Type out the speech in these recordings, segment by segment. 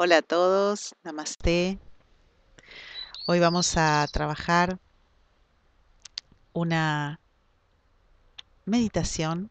Hola a todos, namaste. Hoy vamos a trabajar una meditación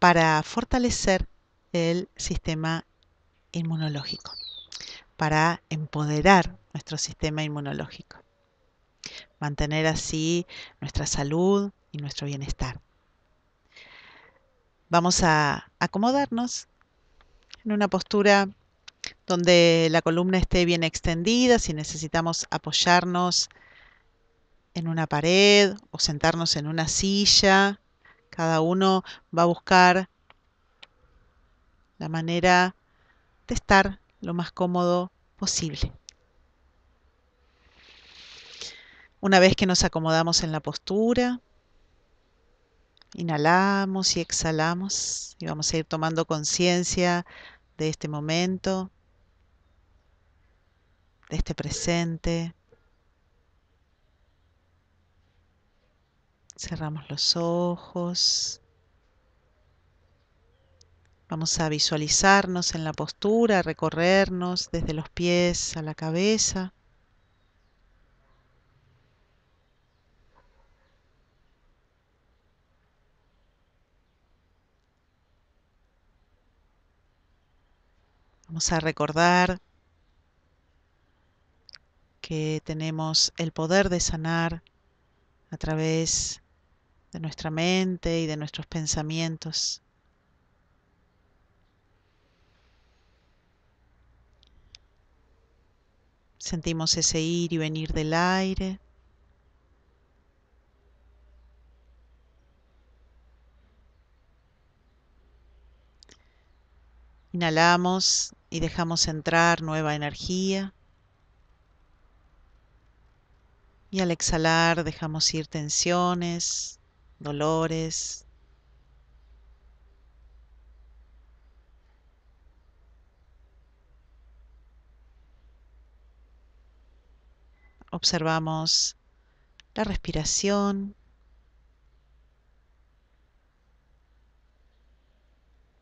para fortalecer el sistema inmunológico, para empoderar nuestro sistema inmunológico, mantener así nuestra salud y nuestro bienestar. Vamos a acomodarnos en una postura donde la columna esté bien extendida, si necesitamos apoyarnos en una pared o sentarnos en una silla, cada uno va a buscar la manera de estar lo más cómodo posible. Una vez que nos acomodamos en la postura, inhalamos y exhalamos y vamos a ir tomando conciencia de este momento, de este presente. Cerramos los ojos. Vamos a visualizarnos en la postura, recorrernos desde los pies a la cabeza. a recordar que tenemos el poder de sanar a través de nuestra mente y de nuestros pensamientos. Sentimos ese ir y venir del aire. Inhalamos y dejamos entrar nueva energía. Y al exhalar dejamos ir tensiones, dolores. Observamos la respiración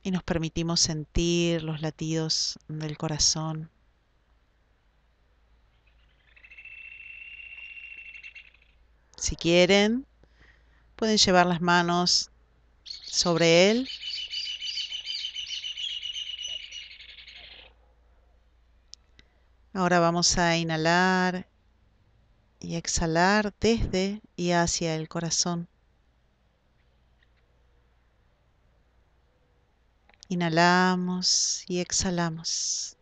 y nos permitimos sentir los latidos del corazón. Si quieren, pueden llevar las manos sobre él. Ahora vamos a inhalar y exhalar desde y hacia el corazón. Inhalamos y exhalamos.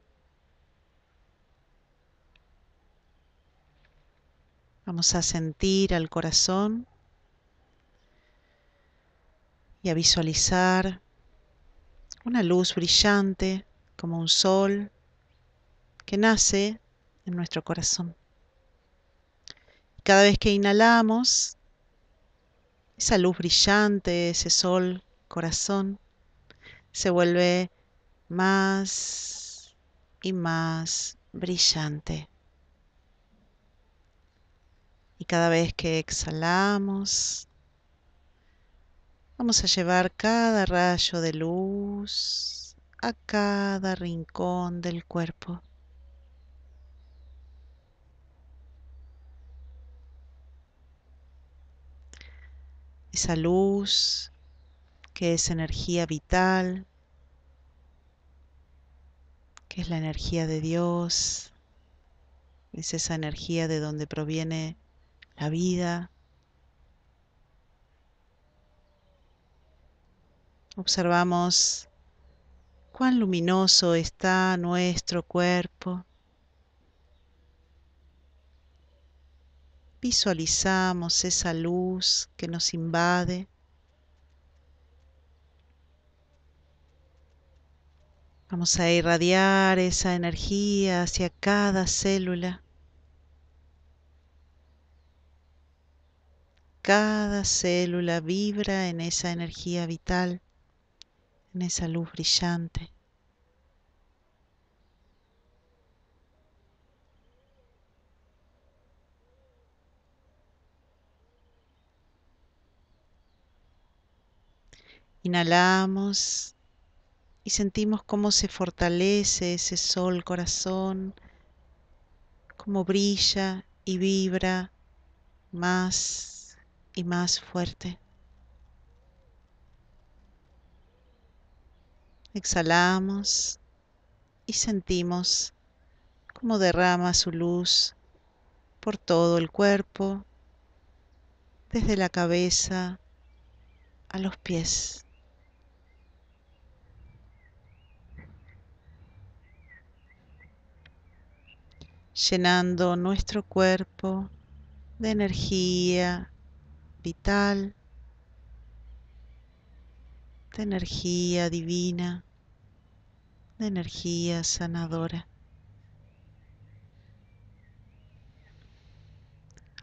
Vamos a sentir al corazón y a visualizar una luz brillante como un sol que nace en nuestro corazón. Cada vez que inhalamos, esa luz brillante, ese sol, corazón, se vuelve más y más brillante. Y cada vez que exhalamos, vamos a llevar cada rayo de luz a cada rincón del cuerpo. Esa luz que es energía vital, que es la energía de Dios, es esa energía de donde proviene la vida. Observamos cuán luminoso está nuestro cuerpo. Visualizamos esa luz que nos invade. Vamos a irradiar esa energía hacia cada célula. Cada célula vibra en esa energía vital, en esa luz brillante. Inhalamos y sentimos cómo se fortalece ese sol corazón, cómo brilla y vibra más y más fuerte. Exhalamos y sentimos cómo derrama su luz por todo el cuerpo, desde la cabeza a los pies. llenando nuestro cuerpo de energía vital, de energía divina, de energía sanadora.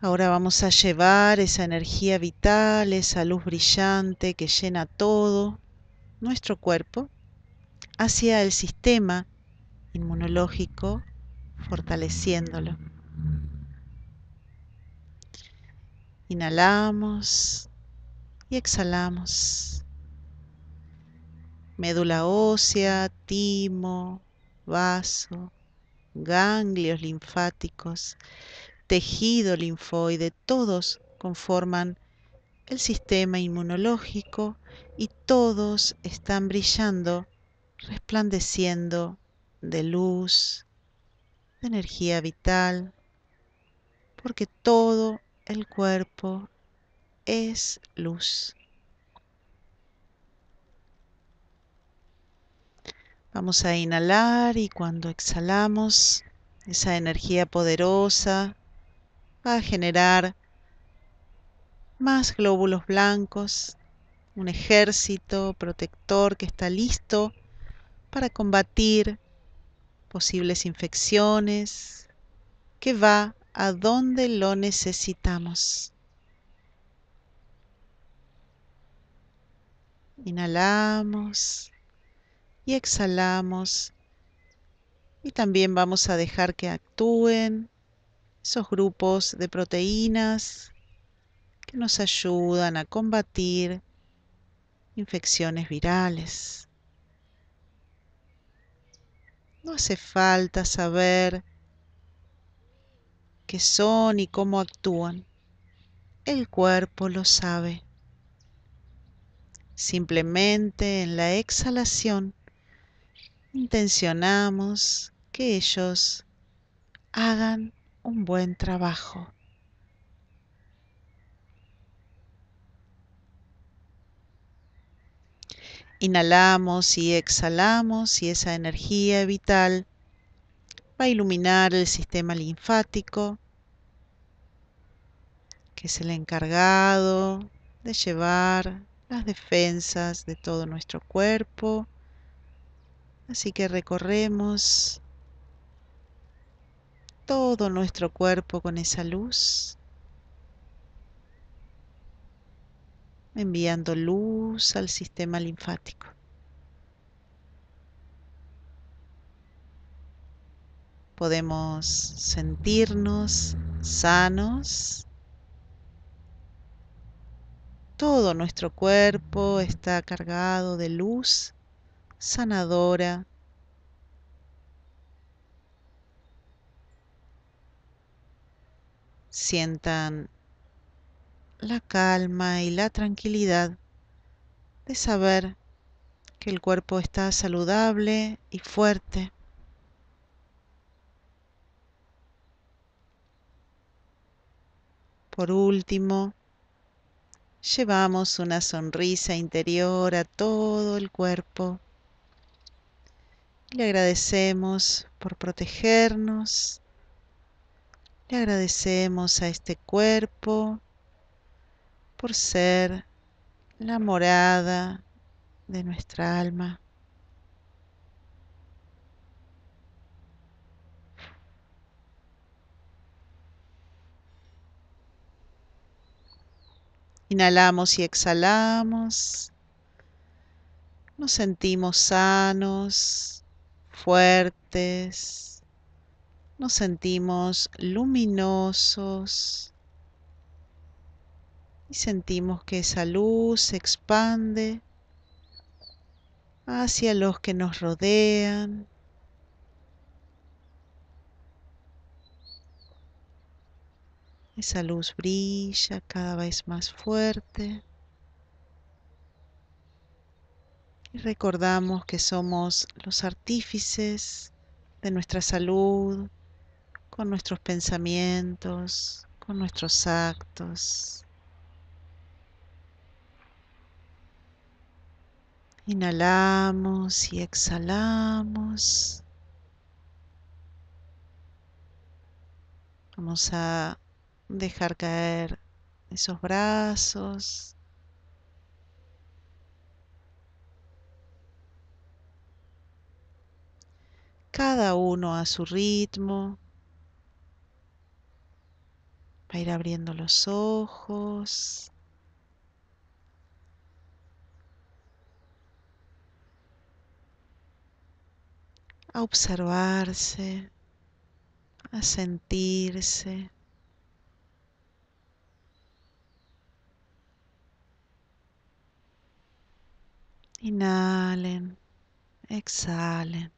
Ahora vamos a llevar esa energía vital, esa luz brillante que llena todo nuestro cuerpo hacia el sistema inmunológico fortaleciéndolo. Inhalamos y exhalamos. Médula ósea, timo, vaso, ganglios linfáticos, tejido linfoide, todos conforman el sistema inmunológico y todos están brillando, resplandeciendo de luz, energía vital, porque todo el cuerpo es luz. Vamos a inhalar y cuando exhalamos, esa energía poderosa va a generar más glóbulos blancos, un ejército protector que está listo para combatir posibles infecciones, que va a donde lo necesitamos. Inhalamos y exhalamos y también vamos a dejar que actúen esos grupos de proteínas que nos ayudan a combatir infecciones virales. No hace falta saber qué son y cómo actúan. El cuerpo lo sabe. Simplemente en la exhalación intencionamos que ellos hagan un buen trabajo. Inhalamos y exhalamos y esa energía vital va a iluminar el sistema linfático, que es el encargado de llevar las defensas de todo nuestro cuerpo. Así que recorremos todo nuestro cuerpo con esa luz enviando luz al sistema linfático. Podemos sentirnos sanos. Todo nuestro cuerpo está cargado de luz sanadora. Sientan la calma y la tranquilidad de saber que el cuerpo está saludable y fuerte. Por último, llevamos una sonrisa interior a todo el cuerpo. Le agradecemos por protegernos. Le agradecemos a este cuerpo por ser la morada de nuestra alma. Inhalamos y exhalamos. Nos sentimos sanos, fuertes. Nos sentimos luminosos y sentimos que esa luz se expande hacia los que nos rodean. Esa luz brilla cada vez más fuerte. Y recordamos que somos los artífices de nuestra salud, con nuestros pensamientos, con nuestros actos. Inhalamos y exhalamos. Vamos a dejar caer esos brazos. Cada uno a su ritmo. Va ir abriendo los ojos. a observarse, a sentirse. Inhalen, exhalen,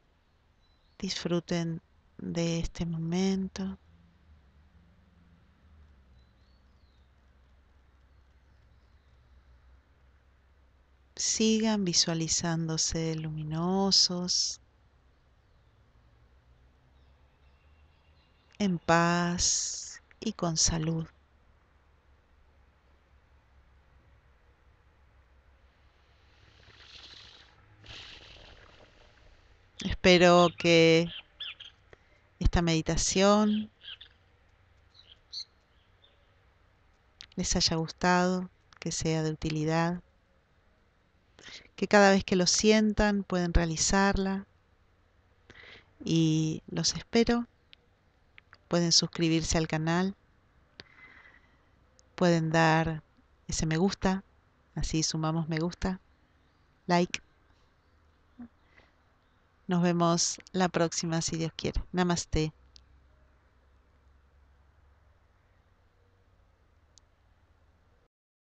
disfruten de este momento. Sigan visualizándose luminosos, en paz y con salud. Espero que esta meditación les haya gustado, que sea de utilidad, que cada vez que lo sientan pueden realizarla y los espero pueden suscribirse al canal, pueden dar ese me gusta, así sumamos me gusta, like. Nos vemos la próxima si Dios quiere. Namaste.